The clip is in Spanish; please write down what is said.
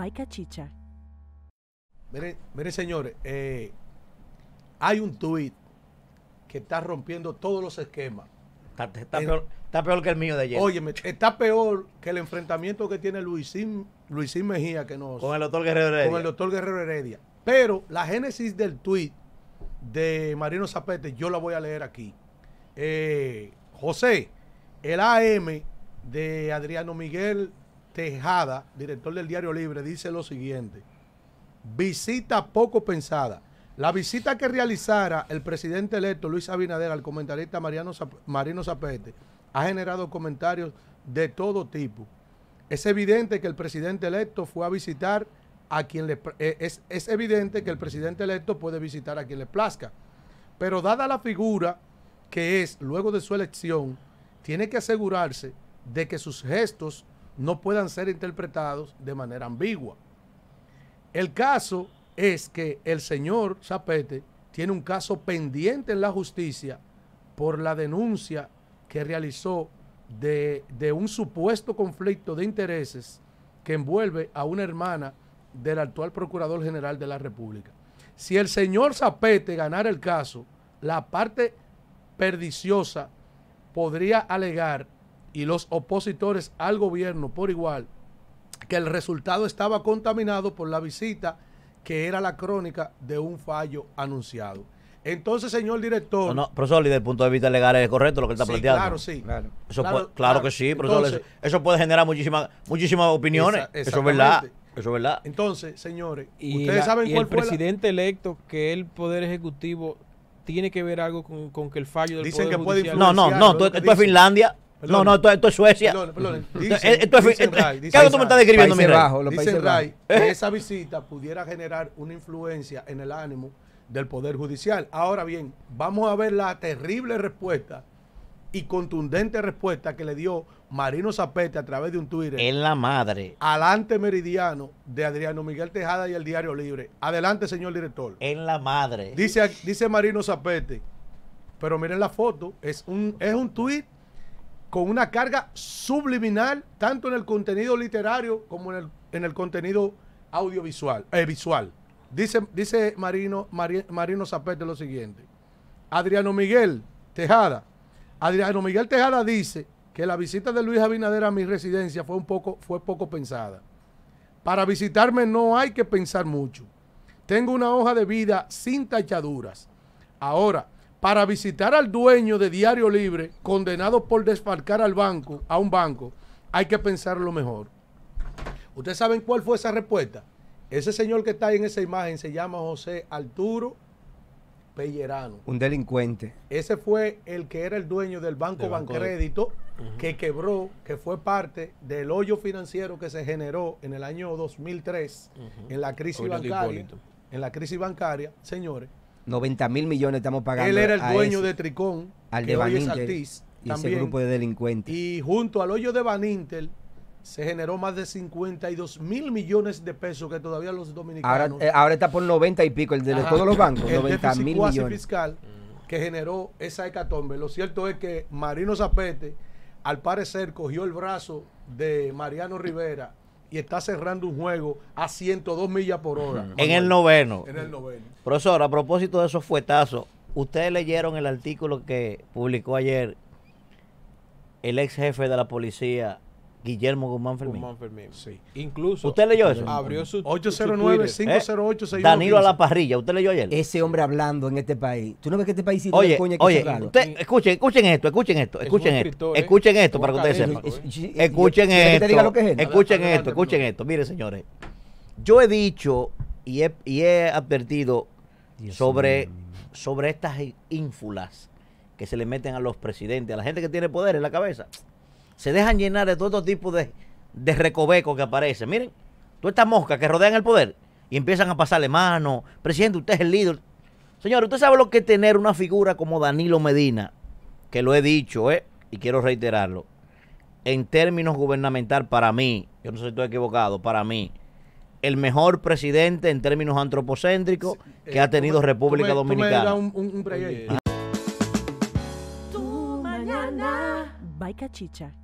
Baica Chicha. señores, eh, hay un tuit que está rompiendo todos los esquemas. Está, peor, que el mío de ayer. Oye, está peor que el enfrentamiento que tiene Luisín, Mejía que nos, con el doctor Guerrero Heredia. Con el doctor Guerrero Heredia. Pero la génesis del tuit de Marino Zapete, yo la voy a leer aquí. Eh, José, el AM de Adriano Miguel Tejada, director del Diario Libre, dice lo siguiente. Visita poco pensada. La visita que realizara el presidente electo Luis Abinader al comentarista Mariano Marino Zapete ha generado comentarios de todo tipo. Es evidente que el presidente electo fue a visitar a quien le... Eh, es, es evidente que el presidente electo puede visitar a quien le plazca. Pero dada la figura que es luego de su elección, tiene que asegurarse de que sus gestos no puedan ser interpretados de manera ambigua. El caso es que el señor Zapete tiene un caso pendiente en la justicia por la denuncia que realizó de, un supuesto conflicto de intereses que envuelve a una hermana del actual Procurador General de la República. Si el señor Zapete ganara el caso, la parte perdiciosa podría alegar y los opositores al gobierno por igual, que el resultado estaba contaminado por la visita que era la crónica de un fallo anunciado. Entonces, señor director. No, no, profesor, y desde el punto de vista legal es correcto lo que está sí, planteando. Claro, sí. Claro, claro, que sí, profesor. eso, puede generar muchísimas muchísimas opiniones. eso es verdad. Eso es verdad. Entonces, señores, ustedes saben y el presidente electo que el Poder Ejecutivo tiene que ver algo con, con que el fallo del Dicen Poder que puede No, no, no. Esto es Finlandia. No, no, esto, es Suecia. Perdón, perdón. esto es, lo que tú me estás describiendo, mi Ray, que ¿Eh? esa visita pudiera generar una influencia en el ánimo del Poder Judicial. Ahora bien, vamos a ver la terrible respuesta y contundente respuesta que le dio Marino Zapete a través de un Twitter. En la madre. Alante Meridiano de Adriano Miguel Tejada y el Diario Libre. Adelante, señor director. En la madre. Dice, dice Marino Zapete, pero miren la foto, es un, es un tuit con una carga subliminal, tanto en el contenido literario como en el, contenido audiovisual. Eh, visual. Dice, dice Marino, Marino Zapete lo siguiente. Adriano Miguel Tejada. Adriano Miguel Tejada dice que la visita de Luis Abinader a mi residencia fue, un poco, fue poco pensada. Para visitarme no hay que pensar mucho. Tengo una hoja de vida sin tachaduras. Ahora, para visitar al dueño de Diario Libre, condenado por desfalcar al banco, a un banco, hay que pensarlo mejor. ¿Ustedes saben cuál fue esa respuesta? Ese señor que está ahí en esa imagen se llama José Arturo Pellerano. Un delincuente. Ese fue el que era el dueño del Banco, Bancrédito, que quebró, que fue parte del hoyo financiero que se generó en el año 2003, en la crisis bancaria. En la crisis bancaria, señores 90 mil millones estamos pagando. Él era el dueño de Tricón, de Van y ese grupo de delincuentes. Y junto al hoyo de Van se generó más de 52 mil millones de pesos que todavía los dominicanos. Ahora, eh, está por 90 y pico, el de todos los bancos, 90 mil millones. fiscal que generó esa hecatombe. Lo cierto es que Marino Zapete, al parecer, cogió el brazo de Mariano Rivera y está cerrando un juego a 102 millas por hora. En el noveno. En el noveno. Profesor, a propósito de esos fuetazos, ustedes leyeron el artículo que publicó ayer el ex jefe de la policía Guillermo Guzmán Fermín. Guzmán Fermín. Sí. Incluso. ¿Usted leyó eso? Abrió su 809-508-6115. Eh, Danilo a la parrilla. ¿Usted leyó ayer? Ese hombre hablando en este país. ¿Tú no ves que este país sí oye, coña que oye, usted, escuchen, escuchen esto, escuchen esto, escuchen esto. ¿eh? Escuchen esto para que ustedes sepan. Escuchen esto. Escuchen esto, escuchen esto. Mire, señores. Yo he dicho y he, advertido sobre, sobre estas ínfulas que se le meten a los presidentes, a la gente que tiene poder en la cabeza se dejan llenar de todo tipo de, de recovecos que aparecen. Miren, todas estas moscas que rodean el poder y empiezan a pasarle mano. Presidente, usted es el líder. Señor, usted sabe lo que es tener una figura como Danilo Medina, que lo he dicho, ¿eh? y quiero reiterarlo. En términos gubernamental, para mí, yo no sé si estoy equivocado, para mí, el mejor presidente en términos antropocéntricos eh, que ha tenido República Dominicana. tu mañana, Chicha.